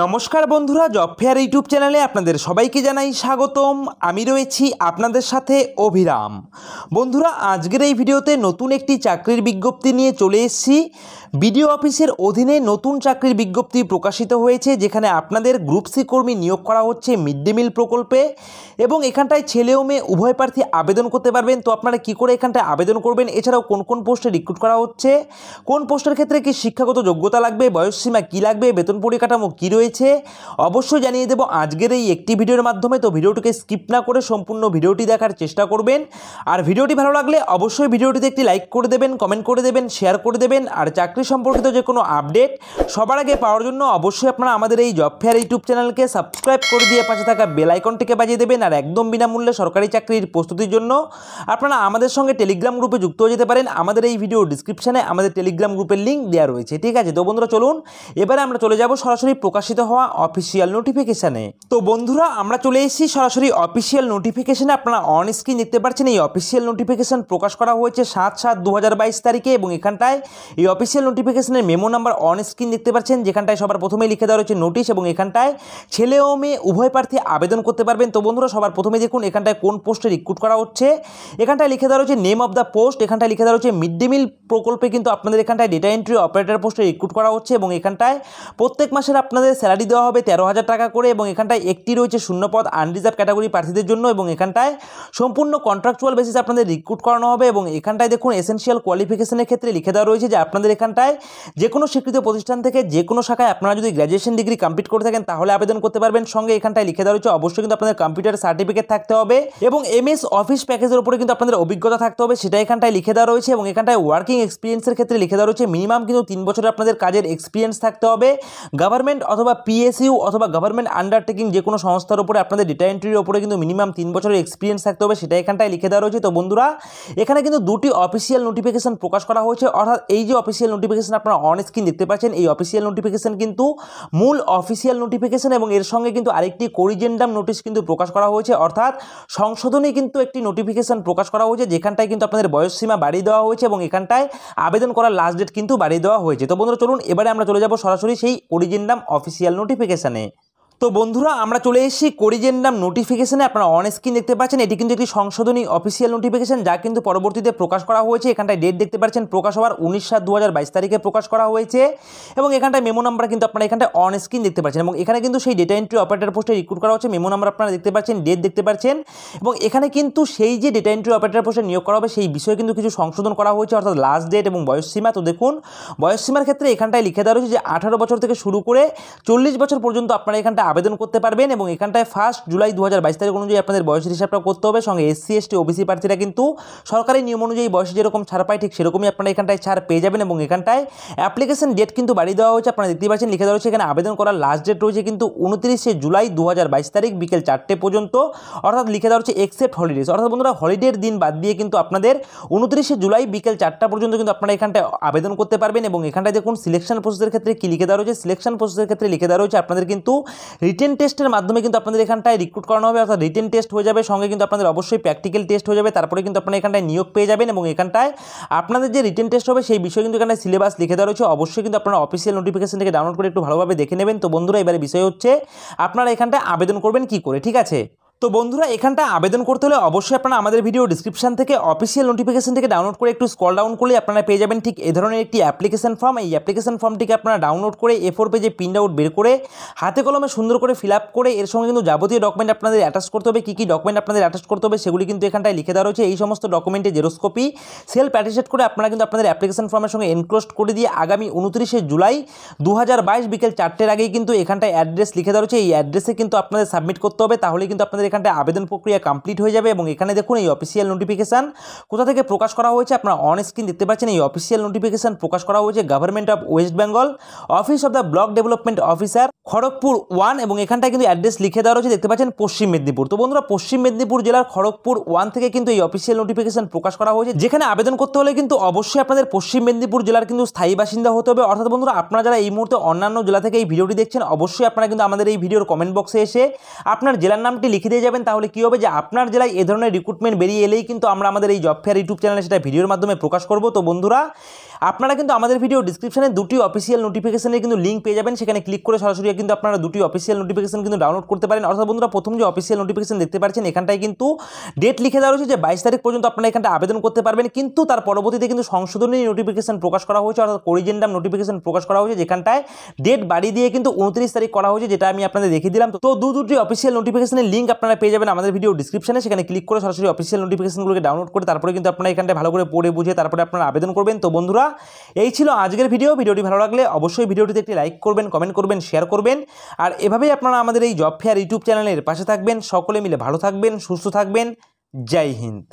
নমস্কার বন্ধুরা job fair YouTube চ্যানেলে আপনাদের সবাইকে জানাই স্বাগতম আমি রয়েছি আপনাদের সাথে অভিরাম বন্ধুরা আজকের এই ভিডিওতে নতুন একটি চাকরির বিজ্ঞপ্তি নিয়ে চলে এসেছি বিডিও অফিসের অধীনে নতুন চাকরির বিজ্ঞপ্তি প্রকাশিত হয়েছে যেখানে আপনাদের গ্রুপ সি কর্মী নিয়োগ করা হচ্ছে মিড ডে মিল প্রকল্পে এবং এখানটায় ছেলে ও মেয়ে উভয় প্রার্থী আবেদন করতে পারবেন তো আপনারা কি করে এখানটায় আবেদন করবেন এছাড়াও কোন কোন পোস্টে রিক্রুট করা হচ্ছে কোন পোস্টের ক্ষেত্রে কি শিক্ষাগত যোগ্যতা লাগবে বয়সসীমা কি লাগবে বেতন পরিকাঠামো কি রয়েছে অবশ্যই জানিয়ে দেব আজকের এই একটি ভিডিওর মাধ্যমে তো ভিডিওটিকে স্কিপ না করে সম্পূর্ণ ভিডিওটি দেখার চেষ্টা করবেন আর ভিডিওটি ভালো লাগলে অবশ্যই ভিডিওটিতে একটি লাইক করে দেবেন কমেন্ট করে দেবেন শেয়ার করে দেবেন আর চাকরি চাকরি সম্পর্কিত যে কোনো আপডেট সবার আগে পাওয়ার জন্য অবশ্যই আপনারা আমাদের এই জব ফেয়ার ইউটিউব চ্যানেলকে সাবস্ক্রাইব করে দিয়ে পাশে থাকা বেল আইকনটিকে বাজিয়ে দেবেন আর একদম বিনামূল্যে সরকারি চাকরির প্রস্তুতির জন্য আপনারা আমাদের সঙ্গে টেলিগ্রাম গ্রুপে যুক্ত হয়ে যেতে পারেন আমাদের এই ভিডিও ডিসক্রিপশানে আমাদের টেলিগ্রাম গ্রুপের লিঙ্ক দেওয়া রয়েছে ঠিক আছে তো বন্ধুরা চলুন এবারে আমরা চলে যাব সরাসরি প্রকাশিত হওয়া অফিসিয়াল নোটিফিকেশানে তো বন্ধুরা আমরা চলে এসেছি সরাসরি অফিসিয়াল নোটিফিকেশানে আপনারা অন স্ক্রিন দেখতে পাচ্ছেন এই অফিসিয়াল নোটিফিকেশান প্রকাশ করা হয়েছে সাত সাত দু তারিখে এবং এখানটায় এই অফিসিয়াল নোটিফিকেশনের মেমো নাম্বার অন স্ক্রিন দেখতে পাচ্ছেন যেখানটায় সবার প্রথমে লিখে দেওয়া রয়েছে নোটিশ এবং এখানটায় ছেলে ও মেয়ে উভয় প্রার্থী আবেদন করতে পারবেন তো বন্ধুরা সবার প্রথমে দেখুন এখানটায় কোন পোস্টে রিক্রুট করা হচ্ছে এখানটায় লিখে দেওয়া রয়েছে নেম অফ দ্য পোস্ট এখানটায় লিখে দেওয়া রয়েছে মিড ডে মিল প্রকল্পে কিন্তু আপনাদের এখানটায় ডেটা এন্ট্রি অপারেটর পোস্টে রিক্রুট করা হচ্ছে এবং এখানটায় প্রত্যেক মাসের আপনাদের স্যালারি দেওয়া হবে তেরো হাজার টাকা করে এবং এখানটায় একটি রয়েছে শূন্যপদ আনরিজার্ভ ক্যাটাগরি প্রার্থীদের জন্য এবং এখানটায় সম্পূর্ণ কন্ট্রাকচুয়াল বেসিস আপনাদের রিক্রুট করানো হবে এবং এখানটায় দেখুন এসেন্সিয়াল কোয়ালিফিকেশনের ক্ষেত্রে লিখে দেওয়া রয়েছে যে আপনাদের এখানটায় ছাড়াই যে কোনো স্বীকৃত প্রতিষ্ঠান থেকে যে কোনো শাখায় আপনারা যদি গ্র্যাজুয়েশন ডিগ্রি কমপ্লিট করে থাকেন তাহলে আবেদন করতে পারবেন সঙ্গে এখানটায় লিখে দেওয়া রয়েছে অবশ্যই কিন্তু আপনাদের কম্পিউটার সার্টিফিকেট থাকতে হবে এবং এমএস অফিস প্যাকেজের উপরে কিন্তু আপনাদের অভিজ্ঞতা থাকতে হবে সেটা এখানটায় লিখে দেওয়া রয়েছে এবং এখানটায় ওয়ার্কিং এক্সপিরিয়েন্সের ক্ষেত্রে লিখে দেওয়া রয়েছে মিনিমাম কিন্তু তিন বছরের আপনাদের কাজের এক্সপিরিয়েন্স থাকতে হবে গভর্নমেন্ট অথবা পিএসইউ অথবা গভর্নমেন্ট আন্ডারটেকিং যে কোনো সংস্থার উপরে আপনাদের ডেটা এন্ট্রির উপরে কিন্তু মিনিমাম তিন বছরের এক্সপিরিয়েন্স থাকতে হবে সেটা এখানটায় লিখে দেওয়া রয়েছে তো বন্ধুরা এখানে কিন্তু দুটি অফিসিয়াল নোটিফিকেশন প্রকাশ করা হয়েছে অর্থাৎ এই যে অফিসিয়াল নোটিফিকেশান আপনারা অন স্ক্রিন দেখতে পাচ্ছেন এই অফিসিয়াল নোটিফিকেশান কিন্তু মূল অফিসিয়াল নোটিফিকেশান এবং এর সঙ্গে কিন্তু আরেকটি করিজেন্ডাম নোটিশ কিন্তু প্রকাশ করা হয়েছে অর্থাৎ সংশোধনী কিন্তু একটি নোটিফিকেশান প্রকাশ করা হয়েছে যেখানটায় কিন্তু আপনাদের বয়সসীমা বাড়িয়ে দেওয়া হয়েছে এবং এখানটায় আবেদন করার লাস্ট ডেট কিন্তু বাড়িয়ে দেওয়া হয়েছে তো বন্ধুরা চলুন এবারে আমরা চলে যাব সরাসরি সেই করিজেন্ডাম অফিসিয়াল নোটিফিকেশানে তো বন্ধুরা আমরা চলে এসেছি নাম নোটিফিকেশানে আপনারা অন স্ক্রিন দেখতে পাচ্ছেন এটি কিন্তু একটি সংশোধনী অফিসিয়াল নোটিফিকেশান যা কিন্তু পরবর্তীতে প্রকাশ করা হয়েছে এখানটায় ডেট দেখতে পাচ্ছেন প্রকাশ হওয়ার উনিশ সাত দু তারিখে প্রকাশ করা হয়েছে এবং এখানটায় মেমো নাম্বার কিন্তু আপনারা এখানটায় অন স্ক্রিন দেখতে পাচ্ছেন এবং এখানে কিন্তু সেই ডেটা এন্ট্রি অপারেটর পোস্টে রিক্রুট করা হচ্ছে মেমো নাম্বার আপনারা দেখতে পাচ্ছেন ডেট দেখতে পাচ্ছেন এবং এখানে কিন্তু সেই যে ডেটা এন্ট্রি অপারেটর পোস্টে নিয়োগ করা হবে সেই বিষয়ে কিন্তু কিছু সংশোধন করা হয়েছে অর্থাৎ লাস্ট ডেট এবং বয়সসীমা তো দেখুন বয়সসীমার ক্ষেত্রে এখানটায় লিখে দেওয়া রয়েছে যে আঠারো বছর থেকে শুরু করে চল্লিশ বছর পর্যন্ত আপনারা এখানটা আবেদন করতে পারবেন এবং এখানটায় ফার্স্ট জুলাই দু হাজার তারিখ অনুযায়ী আপনাদের বয়সের হিসাবটা করতে হবে সঙ্গে এসসি এসটি ওবিসি প্রার্থীরা কিন্তু সরকারি নিয়ম অনুযায়ী বয়সে যেরকম ছাড় পায় ঠিক সেরকমই আপনারা এখানটায় ছাড় পেয়ে যাবেন এবং এখানটায় অ্যাপ্লিকেশন ডেট কিন্তু বাড়িয়ে দেওয়া হয়েছে আপনারা দেখতে পাচ্ছেন লিখে দেওয়া এখানে আবেদন করার লাস্ট ডেট রয়েছে কিন্তু উনত্রিশে জুলাই দু তারিখ বিকেল চারটে পর্যন্ত অর্থাৎ লিখে দেওয়া হচ্ছে এক্সেপ্ট হলিডেজ অর্থাৎ বন্ধুরা হলিডের দিন বাদ দিয়ে কিন্তু আপনাদের উনত্রিশে জুলাই বিকেল চারটা পর্যন্ত কিন্তু আপনারা এখানটায় আবেদন করতে পারবেন এবং এখানটায় দেখুন সিলেকশন প্রসেসের ক্ষেত্রে কী লিখে দেওয়া রয়েছে সিলেকশন প্রসেসের ক্ষেত্রে লিখে দেওয়া রয়েছে আপনাদের কিন্তু রিটেন টেস্টের মাধ্যমে কিন্তু আপনাদের এখানটায় রিক্রুট করানো হবে অর্থাৎ রিটেন টেস্ট হয়ে যাবে সঙ্গে কিন্তু আপনাদের অবশ্যই প্র্যাকটিক্যাল টেস্ট হয়ে যাবে তারপরে কিন্তু আপনারা এখানটায় নিয়োগ পেয়ে যাবেন এবং এখানটায় আপনাদের যে রিটেন টেস্ট হবে সেই বিষয়ে কিন্তু এখানে সিলেবাস লিখে দেওয়া রয়েছে অবশ্যই কিন্তু আপনারা অফিসিয়াল নোটিফিকেশন থেকে ডাউনলোড করে একটু ভালোভাবে দেখে নেবেন তো বন্ধুরা এবারে বিষয় হচ্ছে আপনারা এখানটায় আবেদন করবেন কি করে ঠিক আছে তো বন্ধুরা এখানটা আবেদন করতে হলে অবশ্যই আপনারা আমাদের ভিডিও ডিসক্রিপশান থেকে অফিসিয়াল নোটিফিকেশান থেকে ডাউনলোড করে একটু স্কল ডাউন করলে আপনারা পেয়ে যাবেন ঠিক এ ধরনের একটি অ্যাপ্লিকেশান ফর্ম এই অ্যাপ্লিকেশান ফর্মটিকে আপনারা ডাউনলোড করে এ ফোর পেজে প্রিন্ট আউট বের করে হাতে কলমে সুন্দর করে ফিল আপ করে এর সঙ্গে কিন্তু যাবতীয় ডকুমেন্ট আপনাদের অ্যাটাচ করতে হবে কী কী ডকুমেন্ট আপনাদের অ্যাটাচ করতে হবে সেগুলি কিন্তু এখানটায় লিখে দেওয়া রয়েছে এই সমস্ত ডকুমেন্টে জেরোস্কপি সেল প্যাটিসেট করে আপনারা কিন্তু আপনাদের অ্যাপ্লিকেশান ফর্মের সঙ্গে এনক্লোজ করে দিয়ে আগামী উনত্রিশে জুলাই দু বিকেল চারটের আগেই কিন্তু এখানটায় অ্যাড্রেস লিখে দেওয়া রয়েছে এই অ্যাড্রেসে কিন্তু আপনাদের সাবমিট করতে হবে তাহলে কিন্তু আপনাদের আপনাদের এখানটায় আবেদন প্রক্রিয়া কমপ্লিট হয়ে যাবে এবং এখানে দেখুন এই অফিসিয়াল নোটিফিকেশান কোথা থেকে প্রকাশ করা হয়েছে আপনারা অন স্ক্রিন দেখতে পাচ্ছেন এই অফিসিয়াল নোটিফিকেশান প্রকাশ করা হয়েছে government of West Bengal office of the block development officer Kharagpur one এবং এখানটায় কিন্তু অ্যাড্রেস লিখে দেওয়া রয়েছে দেখতে পাচ্ছেন পশ্চিম মেদিনীপুর তো বন্ধুরা পশ্চিম মেদিনীপুর জেলার খড়গপুর ওয়ান থেকে কিন্তু এই অফিসিয়াল নোটিফিকেশান প্রকাশ করা হয়েছে যেখানে আবেদন করতে হলে কিন্তু অবশ্যই আপনাদের পশ্চিম মেদিনীপুর জেলার কিন্তু স্থায়ী বাসিন্দা হতে হবে অর্থাৎ বন্ধুরা আপনারা যারা এই মুহূর্তে অন্যান্য জেলা থেকে এই ভিডিওটি দেখছেন অবশ্যই আপনারা কিন্তু আমাদের এই ভিডিওর কমেন্ট বক্সে এসে আপনার জেলার নামটি লিখে দিয়ে যাবেন তাহলে কী হবে যে আপনার জেলায় এ ধরনের রিক্রুটমেন্ট বেরিয়ে এলেই কিন্তু আমরা আমাদের এই জব ফেয়ার ইউটিউব চ্যানেলে সেটা ভিডিওর মাধ্যমে প্রকাশ করব তো বন্ধুরা আপনারা কিন্তু আমাদের ভিডিও ডিসক্রিপশানে দুটি অফিসিয়াল নোটিফিকেশনের কিন্তু লিঙ্ক পেয়ে যাবেন সেখানে ক্লিক করে সরাসরি কিন্তু আপনারা দুটি অফিসিয়াল নোটিফিকেশন কিন্তু ডাউনলোড করতে পারেন অর্থাৎ বন্ধুরা প্রথম যে অফিসিয়াল নোটিফিকেশন দেখতে পাচ্ছেন এখানটায় কিন্তু ডেট লিখে দেওয়া রয়েছে যে বাইশ তারিখ পর্যন্ত আপনারা এখানটা আবেদন করতে পারবেন কিন্তু তার পরবর্তীতে কিন্তু সংশোধনী নোটিফিকেশন প্রকাশ করা হয়েছে অর্থাৎ করিজেন্ডাম নোটিফিকেশন প্রকাশ করা হয়েছে যেখানটায় ডেট বাড়ি দিয়ে কিন্তু উনত্রিশ তারিখ করা হয়েছে যেটা আমি আপনাদের দেখিয়ে দিলাম তো দু দুটি অফিসিয়াল নোটিফিকেশনের লিঙ্ক আপনারা পেয়ে যাবেন আমাদের ভিডিও ডিসক্রিপশনে সেখানে ক্লিক করে সরাসরি অফিসিয়াল নোটিফিকেশনগুলোকে ডাউনলোড করে তারপরে কিন্তু আপনারা এখানটা ভালো করে পড়ে বুঝে তারপরে আপনারা আবেদন করবেন তো বন্ধুরা এই ছিল আজকের ভিডিও ভিডিওটি ভালো লাগলে অবশ্যই ভিডিওটিতে একটি লাইক করবেন কমেন্ট করবেন শেয়ার করবেন আর এভাবেই আপনারা আমাদের এই জব ফেয়ার ইউটিউব চ্যানেলের পাশে থাকবেন সকলে মিলে ভালো থাকবেন সুস্থ থাকবেন জয় হিন্দ